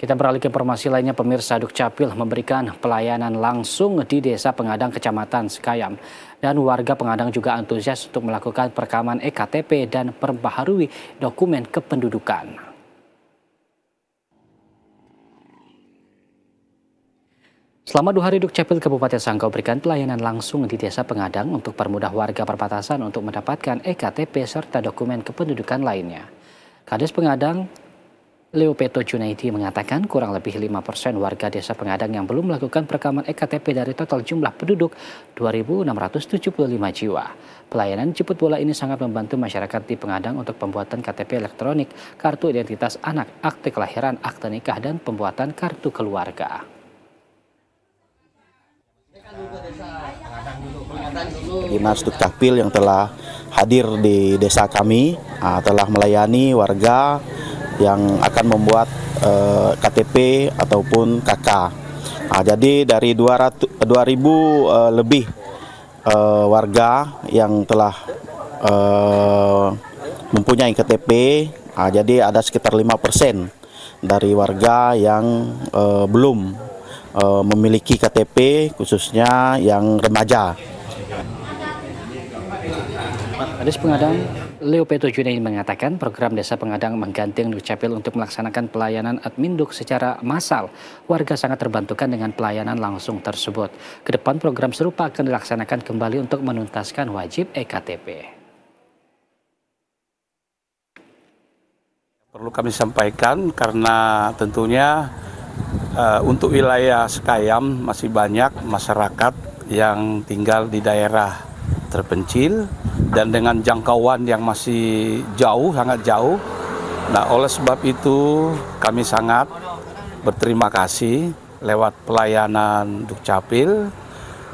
Kita beralih ke informasi lainnya, pemirsa Dukcapil memberikan pelayanan langsung di Desa Pengadang Kecamatan Sekayam. Dan warga Pengadang juga antusias untuk melakukan perekaman EKTP dan perbaharui dokumen kependudukan. Selama dua hari Dukcapil Kabupaten Sanggau berikan pelayanan langsung di Desa Pengadang untuk permudah warga perbatasan untuk mendapatkan EKTP serta dokumen kependudukan lainnya. Kades Pengadang Leopeto Junaidi mengatakan kurang lebih 5% warga desa pengadang yang belum melakukan perekaman EKTP dari total jumlah penduduk 2.675 jiwa. Pelayanan jemput bola ini sangat membantu masyarakat di pengadang untuk pembuatan KTP elektronik, kartu identitas anak, akte kelahiran, akte nikah, dan pembuatan kartu keluarga. Dinas Dukcapil yang telah hadir di desa kami, ah, telah melayani warga yang akan membuat uh, eh, KTP ataupun KK. Nah, jadi dari 200 2000 uh, lebih uh, warga yang telah uh, mempunyai KTP, nah, jadi ada sekitar 5% dari warga yang uh, belum uh, memiliki KTP khususnya yang remaja. Kadis Pengadang Leo Petojune mengatakan program Desa Pengadang menggandeng Dukcapil untuk melaksanakan pelayanan adminduk secara massal. Warga sangat terbantukan dengan pelayanan langsung tersebut. Kedepan program serupa akan dilaksanakan kembali untuk menuntaskan wajib EKTP. Perlu kami sampaikan karena tentunya uh, untuk wilayah Sekayam masih banyak masyarakat yang tinggal di daerah terpencil dan dengan jangkauan yang masih jauh, sangat jauh. Nah, oleh sebab itu kami sangat berterima kasih lewat pelayanan Dukcapil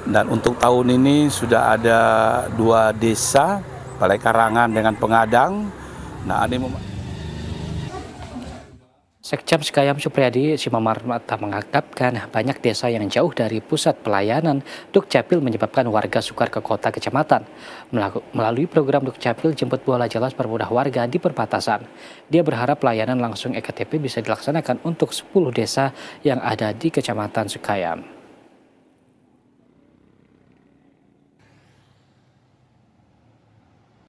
dan untuk tahun ini sudah ada dua desa Balai Karangan dengan Pengadang. Nah, ini Sekjam Sekayam Supriyadi Simamar mengungkapkan banyak desa yang jauh dari pusat pelayanan Dukcapil menyebabkan warga sukar ke kota kecamatan. Melalui program Dukcapil Jemput Bola Jelas permudah warga di perbatasan. Dia berharap pelayanan langsung EKTP bisa dilaksanakan untuk 10 desa yang ada di kecamatan Sekayam.